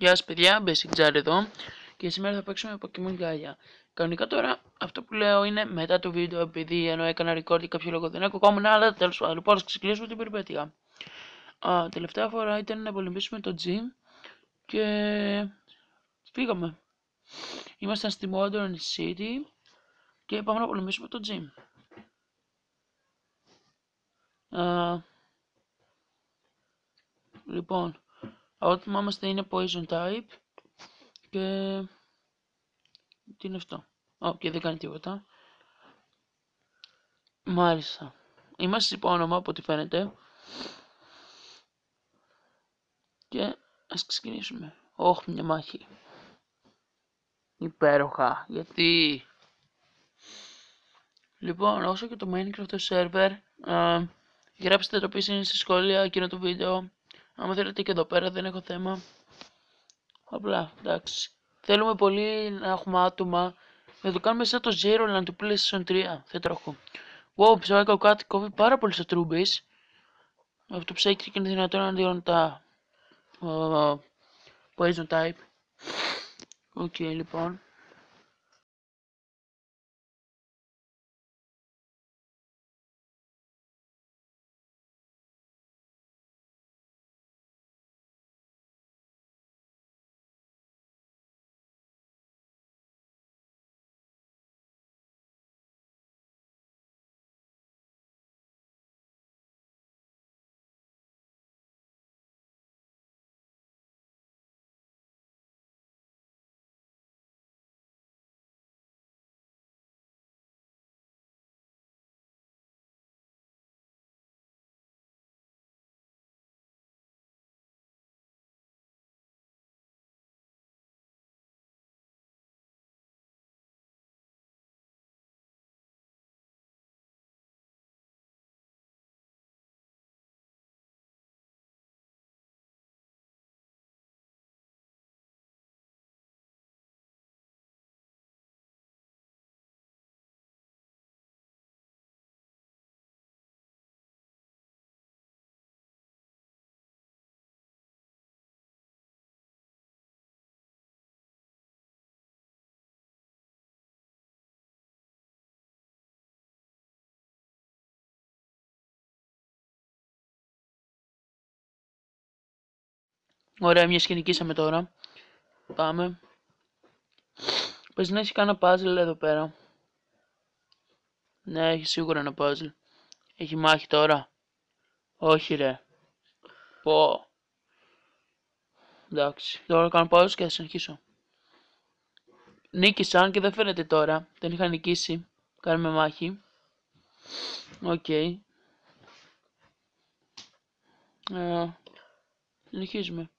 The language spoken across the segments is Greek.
Γεια σας παιδιά, Basic Jar εδώ και σήμερα θα παίξουμε Pokemon Gaia. Κανονικά τώρα αυτό που λέω είναι μετά το βίντεο επειδή ενώ έκανα record ή κάποιο λόγο δεν ακουγόμουν αλλά τέλος πάντων λοιπόν ας ξεκινήσουμε την περιπέτεια. Α, τελευταία φορά ήταν να πολεμήσουμε το gym και φύγαμε. Ήμασταν στη Modern City και πάμε να πολεμήσουμε το gym. Α, λοιπόν, Ό,τι μας είναι poison type και τι είναι αυτό. Ω, και δεν κάνει τίποτα. Μάλιστα. Είμαστε υπόνομα από ό,τι φαίνεται. Και ας ξεκινήσουμε. Όχι, μια μάχη. Υπέροχα. Γιατί... Λοιπόν, όσο και το Minecraft server, ε, γράψτε το πίσω είναι στη σχόλια εκείνο το βίντεο Άμα θέλετε και εδώ πέρα δεν έχω θέμα. Απλά, εντάξει. Θέλουμε πολύ να έχουμε άτομα. Να το κάνουμε σαν το Zero να του PlayStation 3. Δεν τρέχω. Wow, ψευδάκο κάτι κόβει πάρα πολύ στο Truebase. Αυτό ψάχνει και είναι δυνατόν να δίνουν τα ε, Poison Type. Οκ, λοιπόν. Ωραία, μια και τώρα. Πάμε. Πες να έχει κανένα puzzle εδώ πέρα. Ναι, έχει σίγουρα ένα puzzle. Έχει μάχη τώρα. Όχι ρε. Πω. Εντάξει. Τώρα κάνω puzzle και θα συνεχίσω. Νίκησαν και δεν φαίνεται τώρα. Δεν είχα νικήσει. Κάνουμε μάχη. Οκ. Okay. Ε, συνεχίζουμε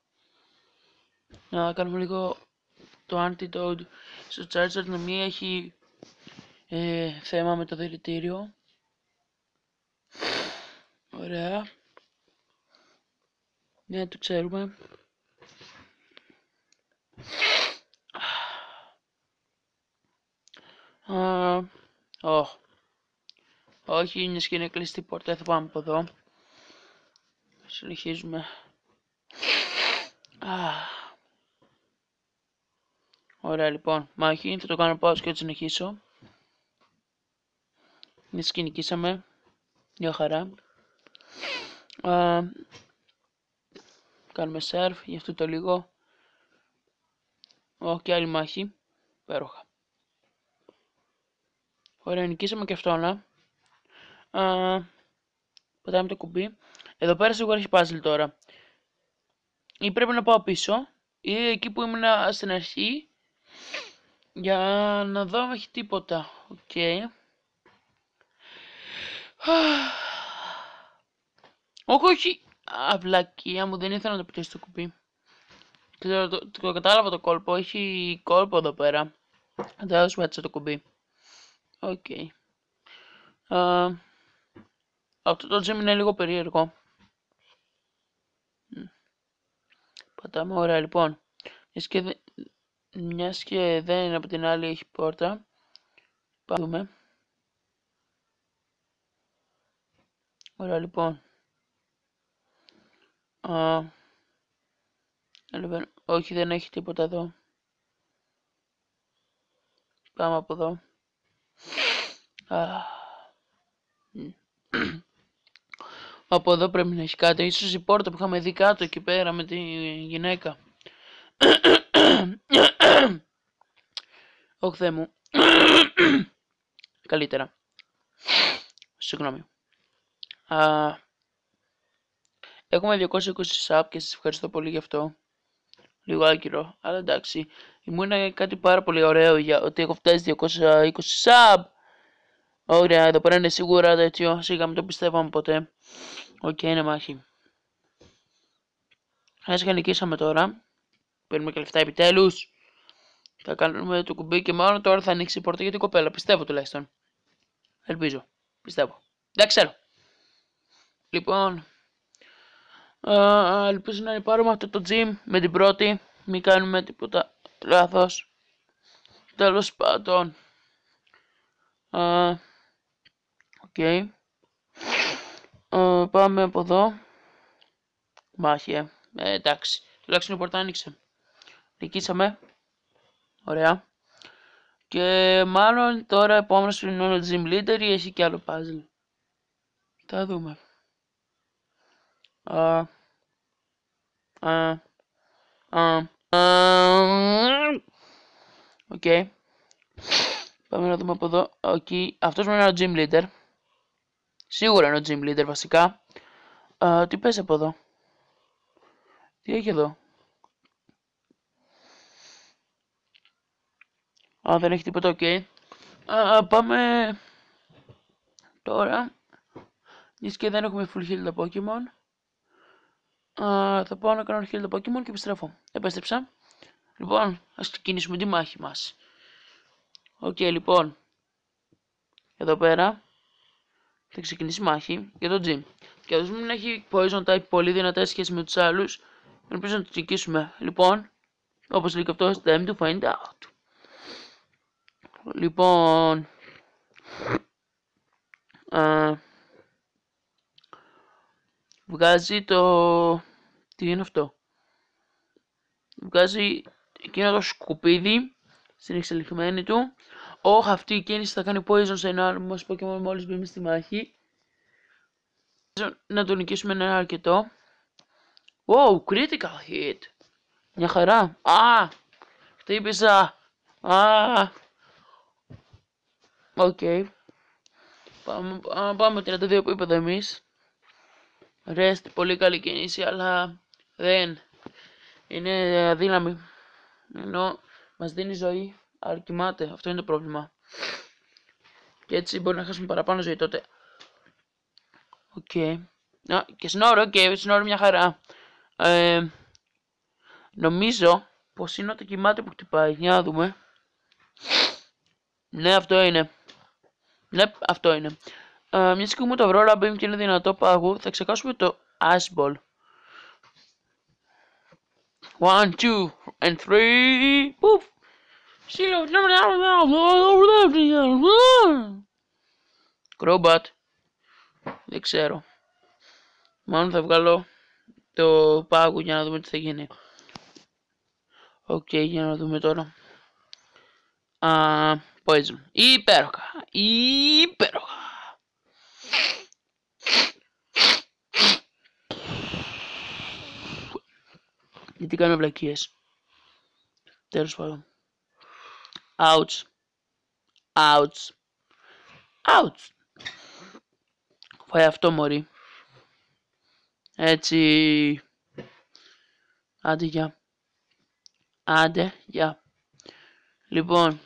να κάνουμε λίγο το antidote στο charger να μην έχει ε, θέμα με το δηλητήριο ωραία ναι το ξέρουμε Α, όχι είναι σκηνή, κλειστή πόρτα θα πάμε από εδώ συνεχίζουμε Α. Ωραία λοιπόν, μάχη, θα το κάνω πάω και θα συνεχίσω. μια σκηνικήσαμε, νικήσαμε, μια χαρά. κάνουμε σερφ γι' αυτό το λίγο. Ω, και άλλη μάχη, υπέροχα. Ωραία, νικήσαμε και αυτό, να. Α, πατάμε το κουμπί. Εδώ πέρα σίγουρα έχει παζλ τώρα. Ή πρέπει να πάω πίσω, ή εκεί που ήμουν στην αρχή, για να δω αν έχει τίποτα. Οκ. Okay. Όχι, όχι. Αυλακία μου, δεν ήθελα να το πιέσει το κουμπί. Ξέρω, το, κατάλαβα το κόλπο. Έχει κόλπο εδώ πέρα. Δεν σου πιέσει το κουμπί. Οκ. αυτό το τζιμ είναι λίγο περίεργο. Πατάμε ωραία λοιπόν. Εσκεδε... Μιας και δεν είναι από την άλλη έχει πόρτα. Πάμε Ωραία λοιπόν. Α, λοιπόν. όχι δεν έχει τίποτα εδώ. Πάμε από εδώ. Α, από εδώ πρέπει να έχει κάτι. Ίσως η πόρτα που είχαμε δει κάτω εκεί πέρα με τη γυναίκα. Όχι μου. Καλύτερα. Συγγνώμη. έχουμε 220 sub και σας ευχαριστώ πολύ γι' αυτό. Λίγο άκυρο, αλλά εντάξει. Μου είναι κάτι πάρα πολύ ωραίο για ότι έχω φτάσει 220 sub. Ωραία, εδώ πέρα είναι σίγουρα τέτοιο. Σίγουρα, μην το πιστεύαμε ποτέ. Οκ, okay, είναι μάχη. Ας και νικήσαμε τώρα. Παίρνουμε και λεφτά επιτέλους. Θα κάνουμε το κουμπί και μάλλον τώρα θα ανοίξει η πόρτα για την κοπέλα. Πιστεύω τουλάχιστον. Ελπίζω. Πιστεύω. Δεν ξέρω. Λοιπόν. Α, ελπίζω να πάρουμε αυτό το gym με την πρώτη. Μην κάνουμε τίποτα λάθος. Τέλος πάντων. Οκ. πάμε από εδώ. Μάχε. Ε, εντάξει. Τουλάχιστον η πόρτα άνοιξε. Νικήσαμε. Ωραία. Και μάλλον τώρα επόμενο είναι ο gym Leader ή έχει και άλλο puzzle. Θα δούμε. Οκ. Πάμε να δούμε από εδώ. Okay. Αυτός μου είναι ο Jim Leader. Σίγουρα είναι ο Jim Leader βασικά. τι πες από εδώ. Τι έχει εδώ. Α, δεν έχει τίποτα, οκ. Α, πάμε τώρα. Μιας και δεν έχουμε full heal τα Pokemon. Α, θα πάω να κάνω heal τα Pokemon και επιστρέφω. Επέστρεψα. Λοιπόν, ας ξεκινήσουμε τη μάχη μας. Οκ, okay, λοιπόν. Εδώ πέρα θα ξεκινήσει μάχη για τον Jim. Και ο μην έχει poison type πολύ δυνατά σχέση με τους άλλους. Ελπίζω να το νικήσουμε. Λοιπόν, όπως λέει και αυτός, time to find out. Λοιπόν... Α, βγάζει το... Τι είναι αυτό. Βγάζει εκείνο το σκουπίδι στην εξελιχμένη του. Όχ, αυτή η κίνηση θα κάνει poison σε ένα άλλο μας Pokemon μόλις μπήμε στη μάχη. Να τον νικήσουμε ένα αρκετό. Wow, critical hit. Μια χαρά. Α, χτύπησα. Α, Οκ. Okay. Πάμε, πάμε 32 που είπαμε εμείς. Rest, πολύ καλή κίνηση, αλλά δεν είναι αδύναμη. Ενώ μας δίνει ζωή, αλλά κοιμάται. Αυτό είναι το πρόβλημα. Και έτσι μπορεί να χάσουμε παραπάνω ζωή τότε. Οκ. Okay. να, και σνόρ, οκ, okay, ώρα, μια χαρά. Ε, νομίζω πως είναι ότι κοιμάται που χτυπάει. Για να δούμε. Ναι, αυτό είναι. Ναι, αυτό είναι. Ε, Μια και μου το βρω, Ραμπίμ και είναι δυνατό παγού, θα ξεκάσουμε το Ashball. 1, 2, and 3, poof! Σύλλο, Κρόμπατ. Δεν ξέρω. Μάλλον θα βγάλω το πάγου για να δούμε τι θα γίνει. Οκ, για να δούμε τώρα. Α, Poison. Υπέροχα. Υπέροχα. Γιατί κάνω βλακίες. Τέλος πάντων. Ouch. Ouch. Ouch. Φάει αυτό μωρή. Έτσι. Άντε γεια. Άντε για. Λοιπόν.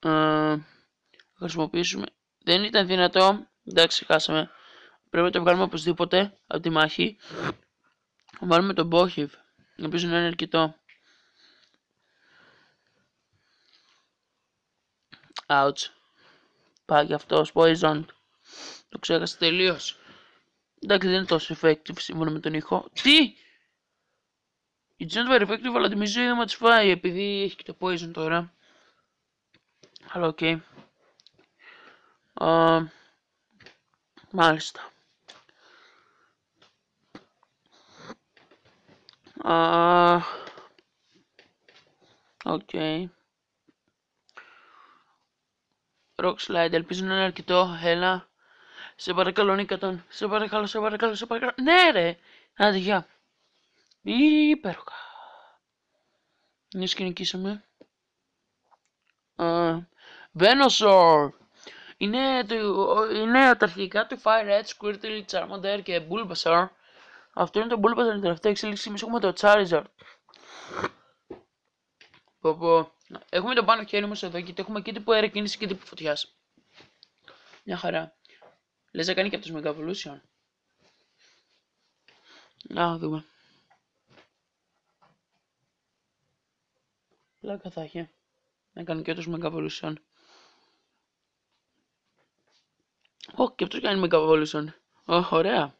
Ε, χρησιμοποιήσουμε. Δεν ήταν δυνατό. Εντάξει, χάσαμε. Πρέπει να το βγάλουμε οπωσδήποτε από τη μάχη. Βάλουμε τον Μπόχιβ. Ελπίζω να είναι αρκετό. Ouch. Πάει αυτός poison. Το ξέχασα τελείως. Εντάξει, δεν είναι τόσο effective σύμφωνα με τον ήχο. Τι! It's not very effective, αλλά τη μιζή δεν μας φάει επειδή έχει και το poison τώρα. Hello game. μάλιστα. Α, οκ. Rock slide, ελπίζω να είναι αρκετό, έλα. Σε παρακαλώ Νίκατον, σε παρακαλώ, σε παρακαλώ, σε παρακαλώ. Ναι ρε, άντε γεια. Υπέροχα. σκηνική σε νικήσαμε. Α, Venusaur. Είναι, το, είναι τα αρχικά του Fire Edge, Squirtle, Charmander και Bulbasaur. Αυτό είναι το Bulbasaur, η τελευταία εξέλιξη. Εμείς έχουμε το Charizard. Πω, πω. Έχουμε το πάνω χέρι μας εδώ και έχουμε και τύπο αέρα κίνηση και τύπο φωτιάς. Μια χαρά. Λες να κάνει και από Mega Megavolution. Να δούμε. Λάκα θα έχει. Να κάνει και τους Megavolution. Ω, και αυτός κάνει Mega Evolution. Ω, ωραία.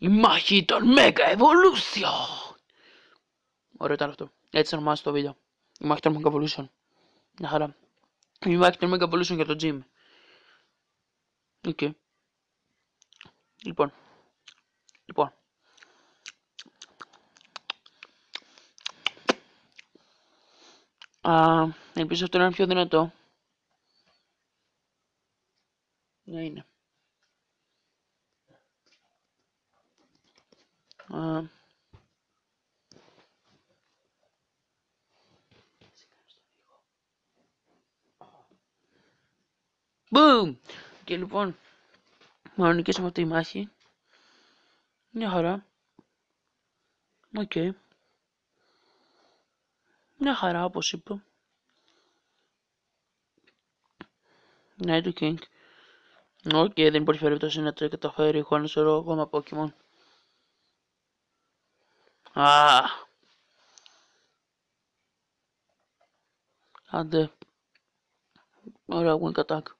Η μάχη των Mega Evolution. Ωραίο ήταν αυτό. Έτσι θα ονομάσει το βίντεο. Η μάχη των Mega Evolution. Ναι, χαρά. Η μάχη των Mega Evolution για το gym. Οκ. Okay. Λοιπόν. Λοιπόν. Α, ελπίζω αυτό να είναι πιο δυνατό. Και λοιπόν, μάλλον νικήσαμε αυτή τη μάχη. Μια χαρά. Οκ. Okay. Μια χαρά, όπως είπα. Ναι, του Κίνγκ. Οκ, δεν υπάρχει περίπτωση να το καταφέρει ο Χόνο Ρο ακόμα Pokemon. Α. Άντε. Ωραία, wink attack.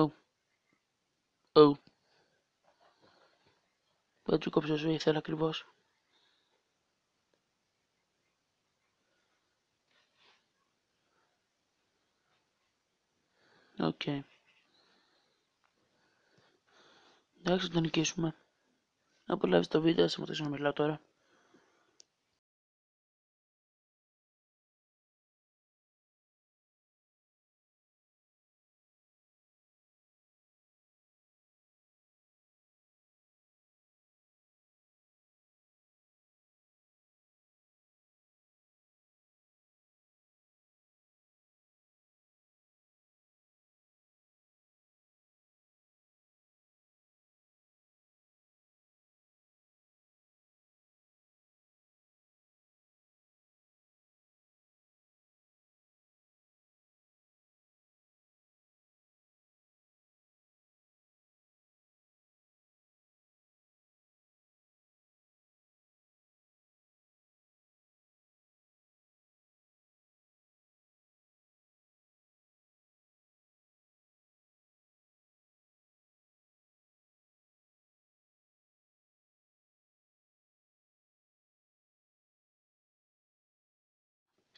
Ω, ω. Δεν του κόψω ζωή, θέλω ακριβώς. Οκ. Okay. Εντάξει, θα το νικήσουμε. Απολαύστε το βίντεο, θα μου το μιλάω τώρα.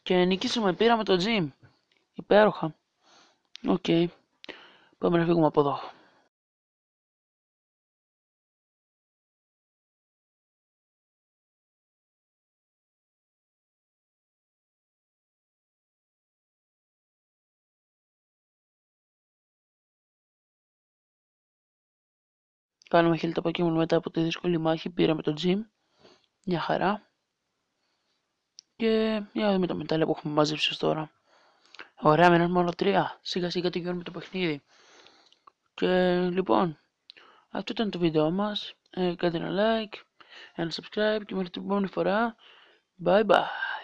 Και νικήσαμε, πήραμε το gym. Υπέροχα. Οκ. Πάμε να φύγουμε από εδώ. Κάνουμε χίλια τα μετά από τη δύσκολη μάχη, πήραμε το gym. Μια χαρά. Και για να δούμε τα μετάλλια που έχουμε μαζέψει τώρα. Ωραία, μείναν μόνο τρία. Σιγά σιγά τελειώνουμε το παιχνίδι. Και λοιπόν, αυτό ήταν το βίντεο μας. Ε, κάντε ένα like, ένα subscribe και μέχρι την επόμενη φορά. Bye bye.